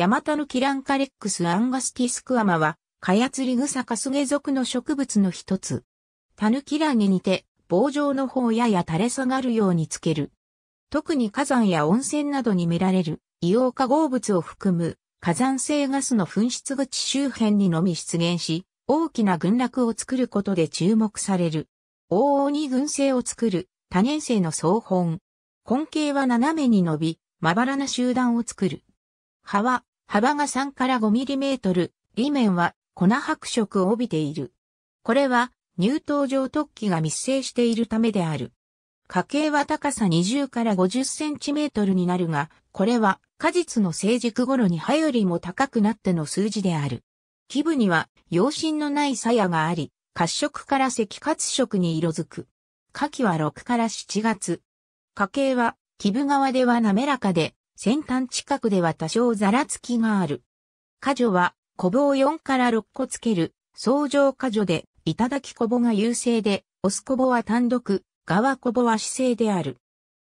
ヤマタヌキランカレックスアンガスティスクアマは、カヤツリグサカスゲ属の植物の一つ。タヌキラゲにて、棒状の方やや垂れ下がるようにつける。特に火山や温泉などに見られる、硫黄化合物を含む、火山性ガスの噴出口周辺にのみ出現し、大きな群落を作ることで注目される。往々に群生を作る、多年生の総本。根茎は斜めに伸び、まばらな集団を作る。葉は幅が3から5ミリメートル、裏面は粉白色を帯びている。これは乳頭状突起が密生しているためである。花計は高さ20から50センチメートルになるが、これは果実の成熟頃に葉よりも高くなっての数字である。基部には陽心のない鞘があり、褐色から赤褐色に色づく。夏季は6から7月。花計は基部側では滑らかで、先端近くでは多少ざらつきがある。果樹は、コブを4から6個つける、相乗果樹で、いただきコボが優勢で、オスコボは単独、側コボは姿勢である。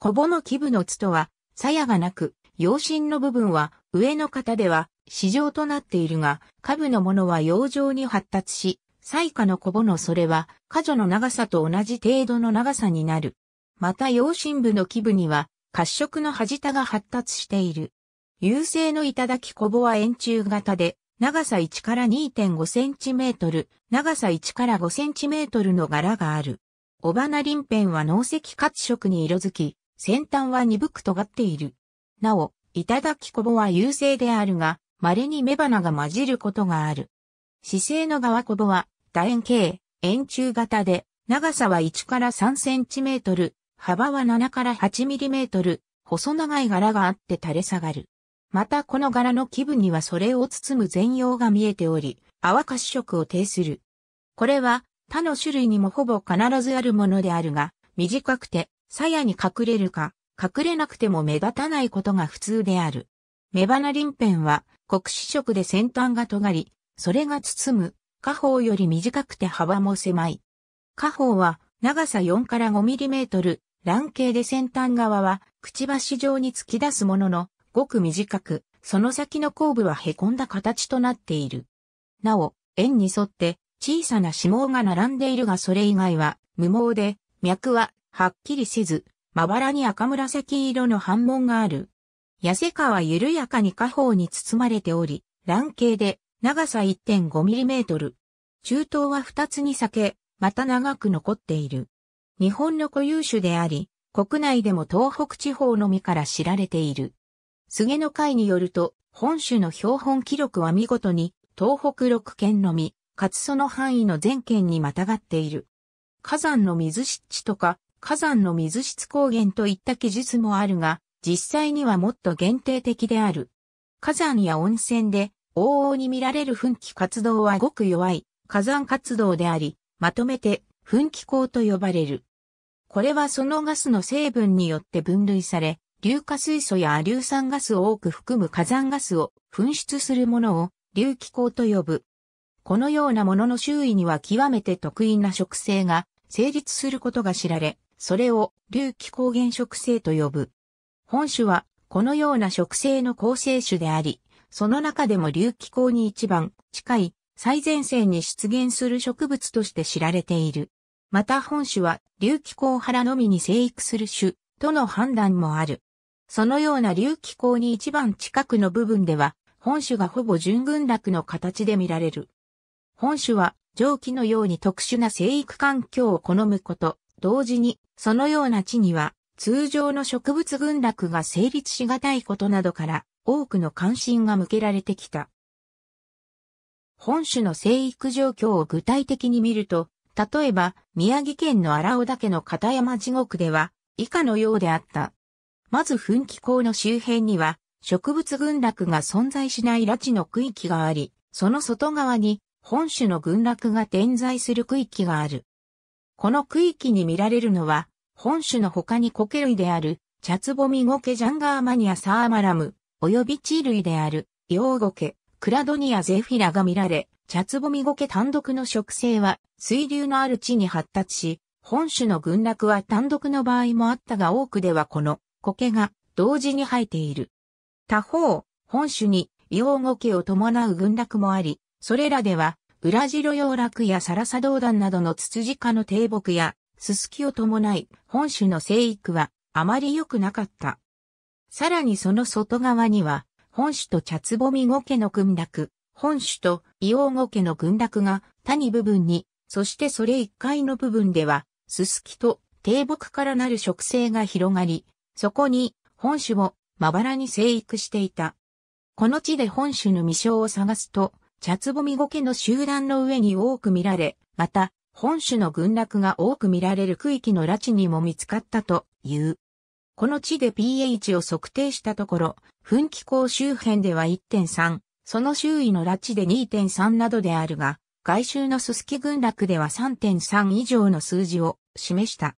コボの基部のつとは、鞘がなく、陽身の部分は、上の方では、市場となっているが、下部のものは洋上に発達し、最下のコボのそれは、果樹の長さと同じ程度の長さになる。また、陽身部の基部には、褐色の端田が発達している。優勢の頂こぼは円柱型で、長さ1から2.5センチメートル、長さ1から5センチメートルの柄がある。尾花鱗片は脳石褐色に色づき、先端は鈍く尖っている。なお、頂こぼは優勢であるが、稀に雌花が混じることがある。姿勢の側こぼは、楕円形、円柱型で、長さは1から3センチメートル、幅は7から 8mm、細長い柄があって垂れ下がる。またこの柄の基部にはそれを包む全容が見えており、泡褐色を呈する。これは他の種類にもほぼ必ずあるものであるが、短くて鞘に隠れるか、隠れなくても目立たないことが普通である。目花鱗片は黒視色で先端が尖り、それが包む、下方より短くて幅も狭い。下方は長さ4から5トル、卵形で先端側は、くちばし状に突き出すものの、ごく短く、その先の後部は凹んだ形となっている。なお、円に沿って小さな指紋が並んでいるがそれ以外は無毛で、脈ははっきりせず、まばらに赤紫色の反紋がある。痩せ化は緩やかに下方に包まれており、卵形で長さ1 5ミリメートル。中東は2つに裂け、また長く残っている。日本の固有種であり、国内でも東北地方のみから知られている。菅の会によると、本種の標本記録は見事に、東北6県のみ、かつその範囲の全県にまたがっている。火山の水湿地とか、火山の水質高原といった記述もあるが、実際にはもっと限定的である。火山や温泉で、往々に見られる噴気活動はごく弱い火山活動であり、まとめて噴気口と呼ばれる。これはそのガスの成分によって分類され、硫化水素や硫酸ガスを多く含む火山ガスを噴出するものを硫気孔と呼ぶ。このようなものの周囲には極めて特異な植生が成立することが知られ、それを硫気光原植生と呼ぶ。本種はこのような植生の構成種であり、その中でも硫気孔に一番近い最前線に出現する植物として知られている。また本種は竜気孔原のみに生育する種との判断もある。そのような竜気孔に一番近くの部分では、本種がほぼ純群落の形で見られる。本種は上記のように特殊な生育環境を好むこと、同時にそのような地には通常の植物群落が成立しがたいことなどから多くの関心が向けられてきた。本種の生育状況を具体的に見ると、例えば、宮城県の荒尾岳の片山地獄では、以下のようであった。まず噴気口の周辺には、植物群落が存在しない拉致の区域があり、その外側に、本種の群落が点在する区域がある。この区域に見られるのは、本種の他に苔類である、チャツボミゴケジャンガーマニアサーマラム、及び地類である、イオウゴケ、クラドニアゼフィラが見られ、茶ミみケ単独の植生は水流のある地に発達し、本種の群落は単独の場合もあったが多くではこの苔が同時に生えている。他方、本種に硫黄苔を伴う群落もあり、それらでは裏白洋楽やサラサ道団などのツツジ科の低木やススキを伴い本種の生育はあまり良くなかった。さらにその外側には本種と茶ミみケの群落、本種と硫黄後家の群落が谷部分に、そしてそれ一階の部分では、すすきと低木からなる植生が広がり、そこに本種をまばらに生育していた。この地で本種の未生を探すと、茶つぼみゴケの集団の上に多く見られ、また、本種の群落が多く見られる区域の拉致にも見つかったという。この地で pH を測定したところ、噴気口周辺では1.3、その周囲の拉致で2.3などであるが、外周のすすき群落では3.3以上の数字を示した。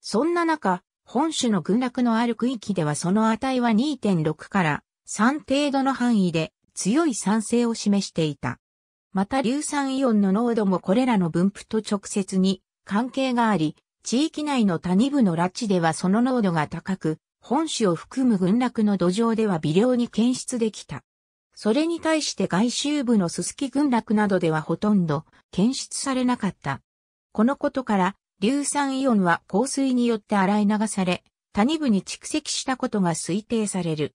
そんな中、本州の群落のある区域ではその値は2.6から3程度の範囲で強い酸性を示していた。また硫酸イオンの濃度もこれらの分布と直接に関係があり、地域内の谷部の拉致ではその濃度が高く、本種を含む群落の土壌では微量に検出できた。それに対して外周部のススキ群落などではほとんど検出されなかった。このことから、硫酸イオンは香水によって洗い流され、谷部に蓄積したことが推定される。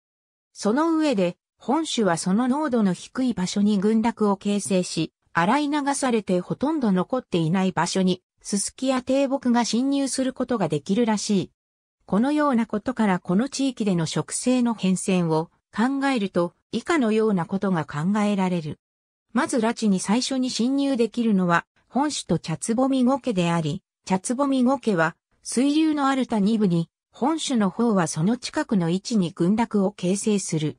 その上で、本種はその濃度の低い場所に群落を形成し、洗い流されてほとんど残っていない場所に、ススキや低木が侵入することができるらしい。このようなことからこの地域での植生の変遷を考えると、以下のようなことが考えられる。まず拉致に最初に侵入できるのは、本種と茶壺みゴケであり、茶壺みゴケは、水流のある他二部に、本種の方はその近くの位置に群落を形成する。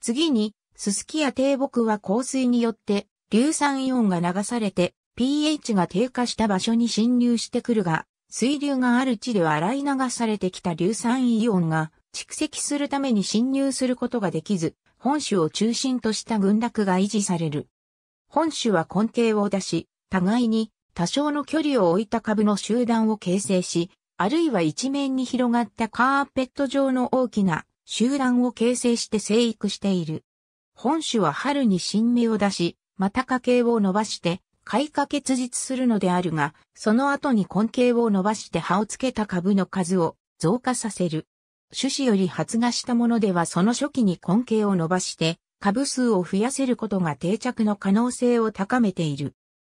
次に、ススキや低木は降水によって、硫酸イオンが流されて、pH が低下した場所に侵入してくるが、水流がある地では洗い流されてきた硫酸イオンが蓄積するために侵入することができず、本州を中心とした群落が維持される。本州は根底を出し、互いに多少の距離を置いた株の集団を形成し、あるいは一面に広がったカーペット状の大きな集団を形成して生育している。本種は春に新芽を出し、また花茎を伸ばして、開花結実するのであるが、その後に根茎を伸ばして葉をつけた株の数を増加させる。種子より発芽したものではその初期に根茎を伸ばして株数を増やせることが定着の可能性を高めている。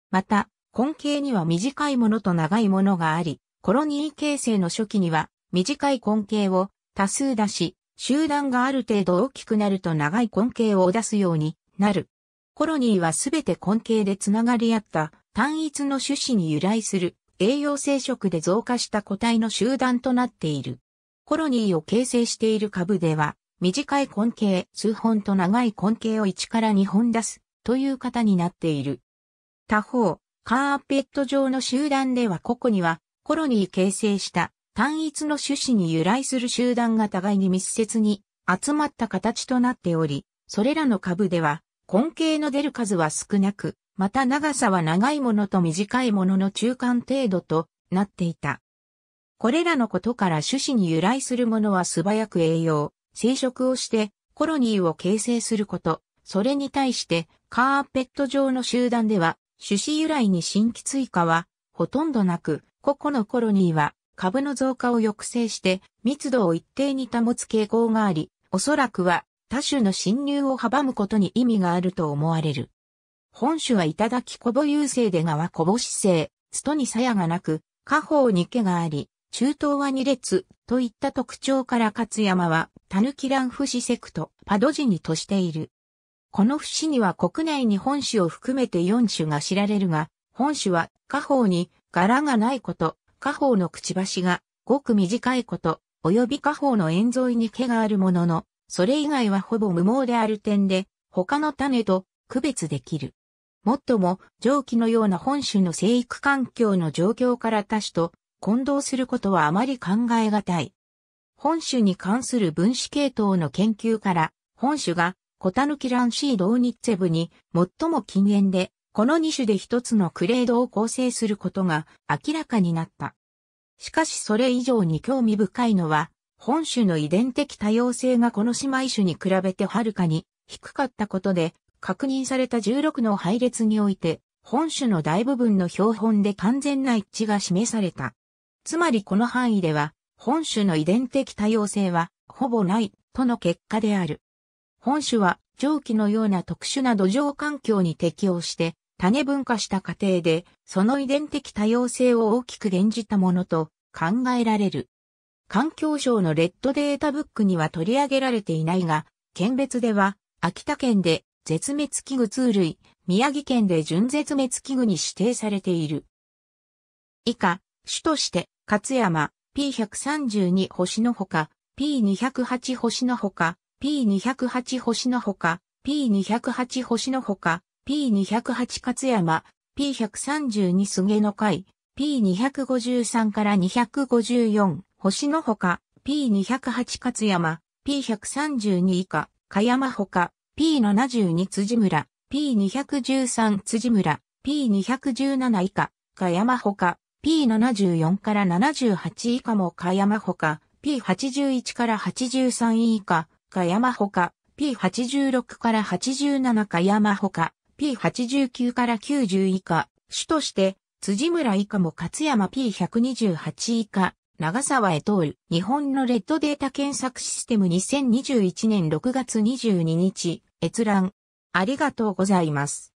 また、根茎には短いものと長いものがあり、コロニー形成の初期には短い根茎を多数出し、集団がある程度大きくなると長い根茎を出すようになる。コロニーはすべて根茎でつながり合った単一の種子に由来する栄養生殖で増加した個体の集団となっている。コロニーを形成している株では、短い根茎、数本と長い根茎を1から2本出す、という型になっている。他方、カーペット状の集団では個々には、コロニー形成した単一の種子に由来する集団が互いに密接に集まった形となっており、それらの株では根茎の出る数は少なく、また長さは長いものと短いものの中間程度となっていた。これらのことから種子に由来するものは素早く栄養、生殖をしてコロニーを形成すること。それに対してカーペット状の集団では種子由来に新規追加はほとんどなく、個々のコロニーは株の増加を抑制して密度を一定に保つ傾向があり、おそらくは他種の侵入を阻むことに意味があると思われる。本種はいただきコボ優勢で側こぼし生ストに鞘がなく、下方に毛があり、中東は二列といった特徴から勝山は、タヌキランシセクト、パドジニとしている。この節には国内に本種を含めて4種が知られるが、本種は、下方に柄がないこと、下方のくちばしがごく短いこと、及び下方の円沿いに毛があるものの、それ以外はほぼ無毛である点で、他の種と区別できる。もっとも、蒸気のような本種の生育環境の状況から多種と混同することはあまり考えがたい。本種に関する分子系統の研究から、本種がコタヌキランシードオニッツェブに最も近縁で、この2種で一つのクレードを構成することが明らかになった。しかしそれ以上に興味深いのは、本種の遺伝的多様性がこの姉妹種に比べてはるかに低かったことで、確認された16の配列において、本種の大部分の標本で完全な一致が示された。つまりこの範囲では、本種の遺伝的多様性は、ほぼない、との結果である。本種は、蒸気のような特殊な土壌環境に適応して、種分化した過程で、その遺伝的多様性を大きく減じたものと考えられる。環境省のレッドデータブックには取り上げられていないが、県別では、秋田県で絶滅危惧通類、宮城県で準絶滅危惧に指定されている。以下、種として勝山、P132 星のほか、P208 星のほか、P208 星のほか、P208 星のほか、P208 勝山、P132 菅の会、P253 から254星のほか、P208 勝山、P132 以下、加山ほか、P72 辻村、P213 辻村、P217 以下、加山ほか、P74 から78以下もか山ほか、P81 から83以下、か山ほか、P86 から87か山ほか、P89 から90以下、主として、辻村以下も勝山 P128 以下、長沢へ通る日本のレッドデータ検索システム2021年6月22日、閲覧。ありがとうございます。